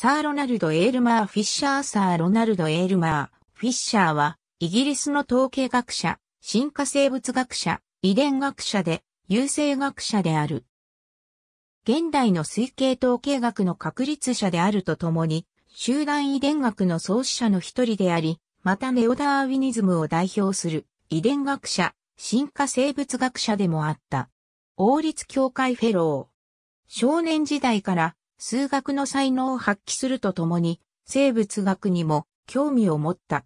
サー・ロナルド・エールマー・フィッシャーサー・ロナルド・エールマー・フィッシャーは、イギリスの統計学者、進化生物学者、遺伝学者で、優生学者である。現代の推計統計学の確立者であるとともに、集団遺伝学の創始者の一人であり、またネオダーウィニズムを代表する遺伝学者、進化生物学者でもあった。王立協会フェロー。少年時代から数学の才能を発揮するとともに、生物学にも興味を持った。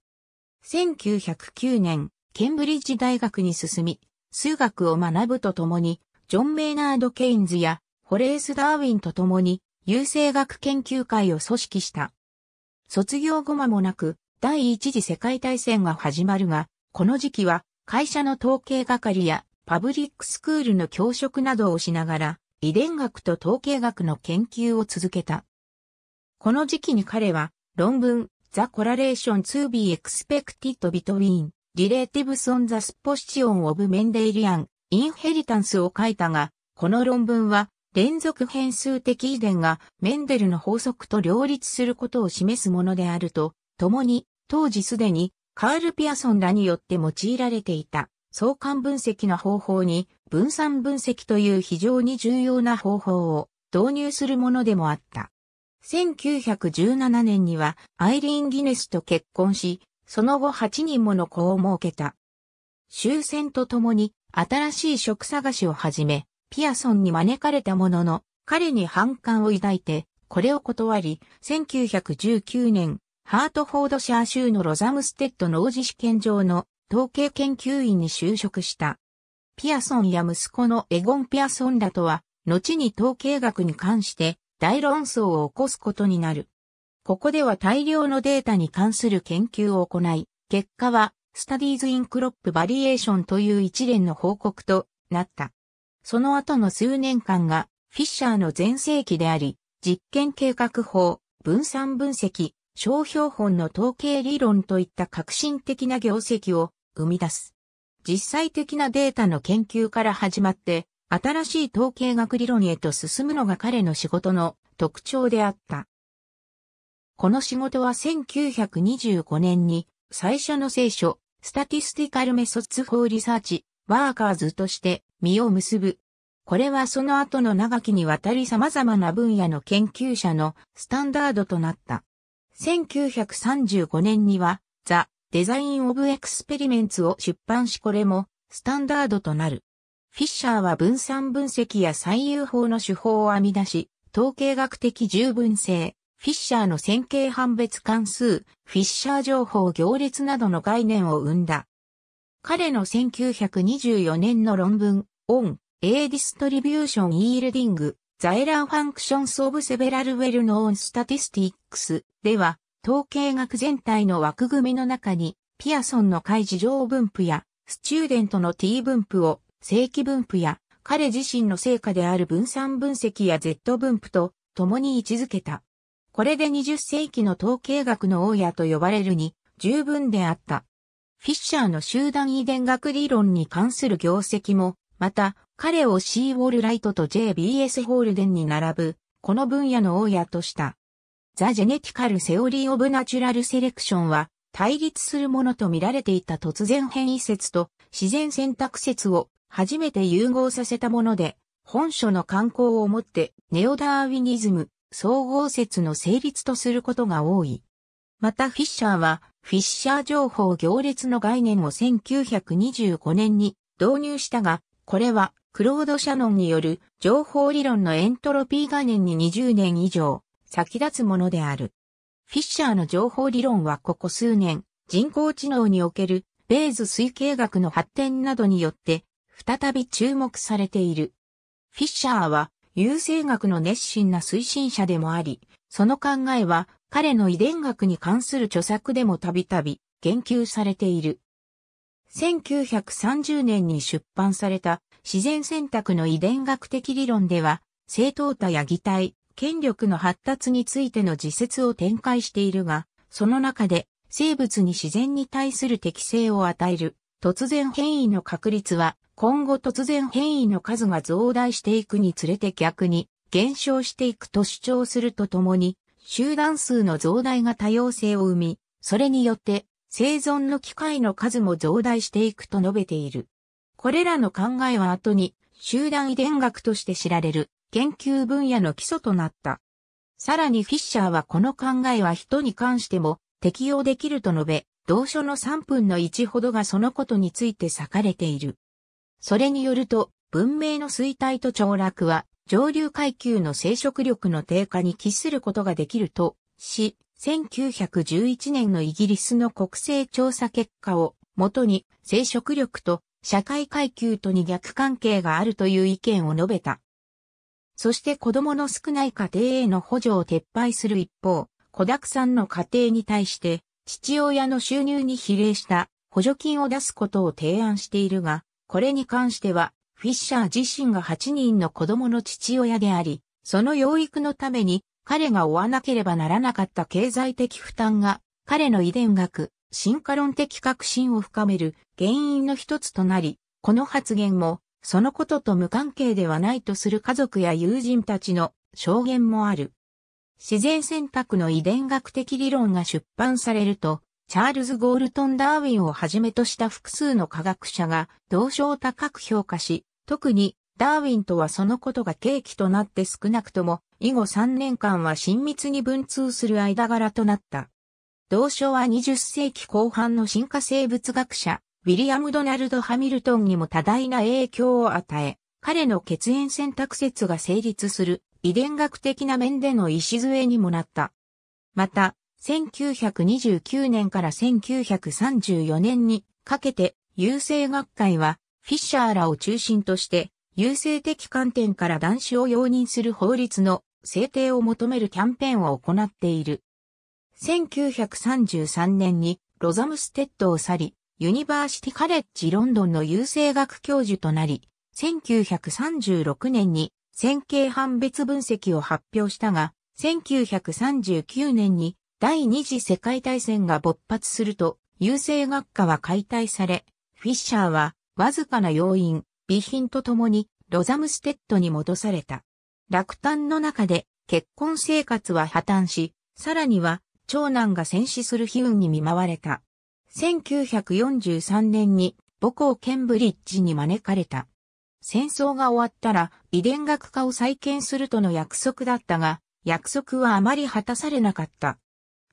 1909年、ケンブリッジ大学に進み、数学を学ぶとともに、ジョン・メイナード・ケインズやホレース・ダーウィンとともに、優生学研究会を組織した。卒業後間もなく、第一次世界大戦が始まるが、この時期は会社の統計係やパブリックスクールの教職などをしながら、遺伝学と統計学の研究を続けた。この時期に彼は論文 The Correlation to be Expected Between Relatives on the Supposition of Mendelian Inheritance を書いたが、この論文は連続変数的遺伝がメンデルの法則と両立することを示すものであると、共に当時すでにカール・ピアソンらによって用いられていた相関分析の方法に分散分析という非常に重要な方法を導入するものでもあった。1917年にはアイリーン・ギネスと結婚し、その後8人もの子を設けた。終戦とともに新しい職探しを始め、ピアソンに招かれたものの、彼に反感を抱いて、これを断り、1919年、ハートフォードシャー州のロザムステッド農事試験場の統計研究員に就職した。ピアソンや息子のエゴン・ピアソンらとは、後に統計学に関して大論争を起こすことになる。ここでは大量のデータに関する研究を行い、結果は、スタディーズ・イン・クロップ・バリエーションという一連の報告となった。その後の数年間が、フィッシャーの前世紀であり、実験計画法、分散分析、商標本の統計理論といった革新的な業績を生み出す。実際的なデータの研究から始まって、新しい統計学理論へと進むのが彼の仕事の特徴であった。この仕事は1925年に最初の聖書、スタティスティカルメソッツ・法リサーチ、ワーカーズとして実を結ぶ。これはその後の長きにわたり様々な分野の研究者のスタンダードとなった。1935年には、ザ・デザイン・オブ・エクスペリメンツを出版しこれもスタンダードとなる。フィッシャーは分散分析や最優法の手法を編み出し、統計学的十分性、フィッシャーの線形判別関数、フィッシャー情報行列などの概念を生んだ。彼の1924年の論文、On, A Distribution Yielding, The Error Functions of Several Well-Known Statistics では、統計学全体の枠組みの中に、ピアソンの解事情分布や、スチューデントの t 分布を、正規分布や、彼自身の成果である分散分析や Z 分布と共に位置づけた。これで20世紀の統計学の大家と呼ばれるに十分であった。フィッシャーの集団遺伝学理論に関する業績も、また彼をシー・ウォール・ライトと JBS ホールデンに並ぶ、この分野の大家とした。ザ・ジェネティカル・セオリー・オブ・ナチュラル・セレクションは、対立するものと見られていた突然変異説と自然選択説を初めて融合させたもので、本書の刊行をもってネオダーウィニズム総合説の成立とすることが多い。またフィッシャーは、フィッシャー情報行列の概念を1925年に導入したが、これはクロード・シャノンによる情報理論のエントロピー概念に20年以上先立つものである。フィッシャーの情報理論はここ数年、人工知能におけるベーズ推計学の発展などによって、再び注目されている。フィッシャーは、優生学の熱心な推進者でもあり、その考えは彼の遺伝学に関する著作でもたびたび言及されている。1930年に出版された自然選択の遺伝学的理論では、正当多や擬態、権力の発達についての自説を展開しているが、その中で生物に自然に対する適性を与える突然変異の確率は今後突然変異の数が増大していくにつれて逆に減少していくと主張するとともに集団数の増大が多様性を生み、それによって生存の機会の数も増大していくと述べている。これらの考えは後に集団遺伝学として知られる研究分野の基礎となった。さらにフィッシャーはこの考えは人に関しても適用できると述べ、同書の3分の1ほどがそのことについて裂かれている。それによると、文明の衰退と凋落は、上流階級の生殖力の低下に帰することができると、し、1911年のイギリスの国勢調査結果をもとに生殖力と社会階級とに逆関係があるという意見を述べた。そして子供の少ない家庭への補助を撤廃する一方、子沢山の家庭に対して、父親の収入に比例した補助金を出すことを提案しているが、これに関しては、フィッシャー自身が8人の子供の父親であり、その養育のために彼が負わなければならなかった経済的負担が、彼の遺伝学、進化論的革新を深める原因の一つとなり、この発言もそのことと無関係ではないとする家族や友人たちの証言もある。自然選択の遺伝学的理論が出版されると、チャールズ・ゴールトン・ダーウィンをはじめとした複数の科学者が同賞を高く評価し、特にダーウィンとはそのことが契機となって少なくとも以後3年間は親密に文通する間柄となった。同賞は20世紀後半の進化生物学者、ウィリアム・ドナルド・ハミルトンにも多大な影響を与え、彼の血縁選択説が成立する遺伝学的な面での礎にもなった。また、1929年から1934年にかけて、優生学会は、フィッシャーらを中心として、優生的観点から男子を容認する法律の制定を求めるキャンペーンを行っている。1933年にロザムステッドを去り、ユニバーシティカレッジロンドンの郵政学教授となり、1936年に線形判別分析を発表したが、1939年に第二次世界大戦が勃発すると、郵政学科は解体され、フィッシャーはわずかな要因、備品とともにロザムステッドに戻された。落胆の中で結婚生活は破綻し、さらには長男が戦死する悲運に見舞われた。1943年に母校ケンブリッジに招かれた。戦争が終わったら遺伝学科を再建するとの約束だったが、約束はあまり果たされなかった。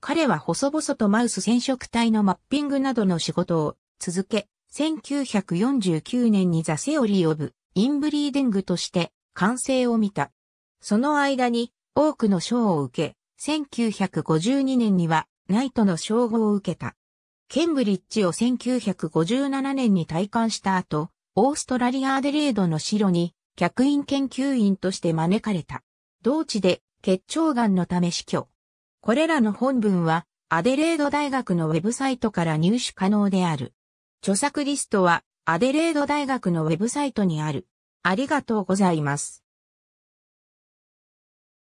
彼は細々とマウス染色体のマッピングなどの仕事を続け、1949年にザ・セオリー・オブ・インブリーディングとして完成を見た。その間に多くの賞を受け、1952年にはナイトの称号を受けた。ケンブリッジを1957年に退官した後、オーストラリア・アデレードの城に客員研究員として招かれた。同地で結腸がんのため死去。これらの本文はアデレード大学のウェブサイトから入手可能である。著作リストはアデレード大学のウェブサイトにある。ありがとうございます。